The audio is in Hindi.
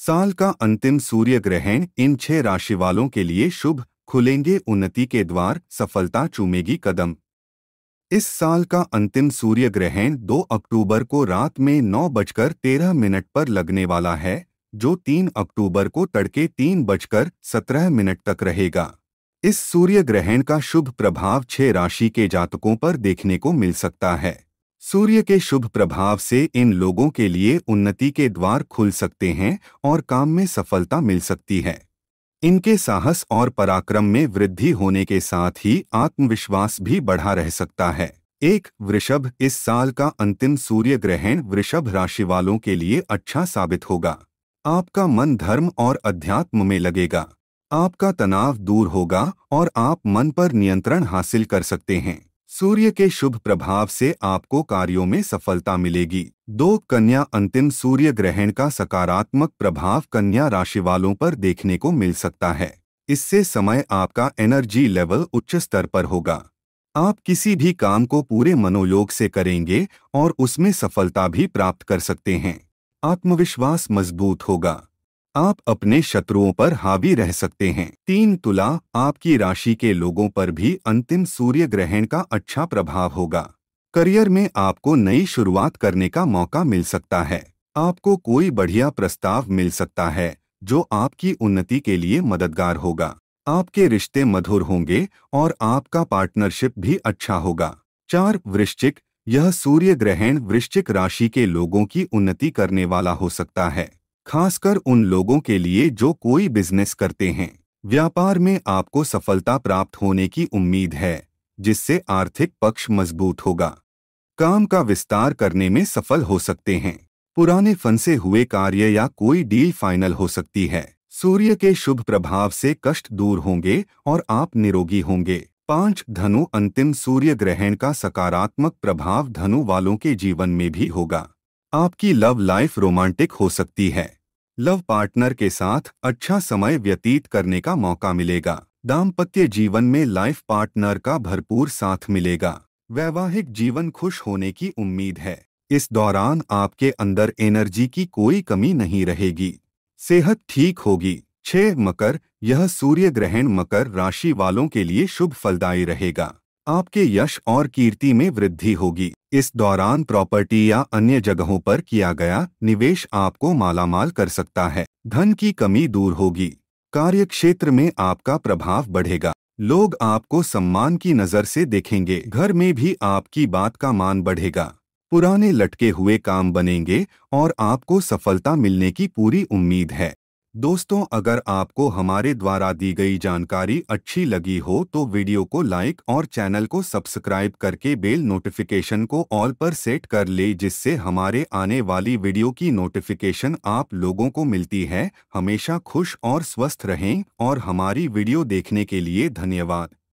साल का अंतिम सूर्य ग्रहण इन छह राशि वालों के लिए शुभ खुलेंगे उन्नति के द्वार सफलता चूमेगी कदम इस साल का अंतिम सूर्य ग्रहण 2 अक्टूबर को रात में नौ बजकर तेरह मिनट पर लगने वाला है जो 3 अक्टूबर को तड़के तीन बजकर सत्रह मिनट तक रहेगा इस सूर्य ग्रहण का शुभ प्रभाव छह राशि के जातकों पर देखने को मिल सकता है सूर्य के शुभ प्रभाव से इन लोगों के लिए उन्नति के द्वार खुल सकते हैं और काम में सफलता मिल सकती है इनके साहस और पराक्रम में वृद्धि होने के साथ ही आत्मविश्वास भी बढ़ा रह सकता है एक वृषभ इस साल का अंतिम सूर्य ग्रहण वृषभ राशि वालों के लिए अच्छा साबित होगा आपका मन धर्म और अध्यात्म में लगेगा आपका तनाव दूर होगा और आप मन पर नियंत्रण हासिल कर सकते हैं सूर्य के शुभ प्रभाव से आपको कार्यों में सफलता मिलेगी दो कन्या अंतिम सूर्य ग्रहण का सकारात्मक प्रभाव कन्या राशि वालों पर देखने को मिल सकता है इससे समय आपका एनर्जी लेवल उच्च स्तर पर होगा आप किसी भी काम को पूरे मनोयोग से करेंगे और उसमें सफलता भी प्राप्त कर सकते हैं आत्मविश्वास मजबूत होगा आप अपने शत्रुओं पर हावी रह सकते हैं तीन तुला आपकी राशि के लोगों पर भी अंतिम सूर्य ग्रहण का अच्छा प्रभाव होगा करियर में आपको नई शुरुआत करने का मौका मिल सकता है आपको कोई बढ़िया प्रस्ताव मिल सकता है जो आपकी उन्नति के लिए मददगार होगा आपके रिश्ते मधुर होंगे और आपका पार्टनरशिप भी अच्छा होगा चार वृश्चिक यह सूर्य ग्रहण वृश्चिक राशि के लोगों की उन्नति करने वाला हो सकता है खासकर उन लोगों के लिए जो कोई बिजनेस करते हैं व्यापार में आपको सफलता प्राप्त होने की उम्मीद है जिससे आर्थिक पक्ष मजबूत होगा काम का विस्तार करने में सफल हो सकते हैं पुराने फंसे हुए कार्य या कोई डील फाइनल हो सकती है सूर्य के शुभ प्रभाव से कष्ट दूर होंगे और आप निरोगी होंगे पांच धनु अंतिम सूर्य ग्रहण का सकारात्मक प्रभाव धनु वालों के जीवन में भी होगा आपकी लव लाइफ रोमांटिक हो सकती है लव पार्टनर के साथ अच्छा समय व्यतीत करने का मौका मिलेगा दाम्पत्य जीवन में लाइफ पार्टनर का भरपूर साथ मिलेगा वैवाहिक जीवन खुश होने की उम्मीद है इस दौरान आपके अंदर एनर्जी की कोई कमी नहीं रहेगी सेहत ठीक होगी छह मकर यह सूर्य ग्रहण मकर राशि वालों के लिए शुभ फलदायी रहेगा आपके यश और कीर्ति में वृद्धि होगी इस दौरान प्रॉपर्टी या अन्य जगहों पर किया गया निवेश आपको मालामाल कर सकता है धन की कमी दूर होगी कार्य क्षेत्र में आपका प्रभाव बढ़ेगा लोग आपको सम्मान की नज़र से देखेंगे घर में भी आपकी बात का मान बढ़ेगा पुराने लटके हुए काम बनेंगे और आपको सफलता मिलने की पूरी उम्मीद है दोस्तों अगर आपको हमारे द्वारा दी गई जानकारी अच्छी लगी हो तो वीडियो को लाइक और चैनल को सब्सक्राइब करके बेल नोटिफिकेशन को ऑल पर सेट कर ले जिससे हमारे आने वाली वीडियो की नोटिफिकेशन आप लोगों को मिलती है हमेशा खुश और स्वस्थ रहें और हमारी वीडियो देखने के लिए धन्यवाद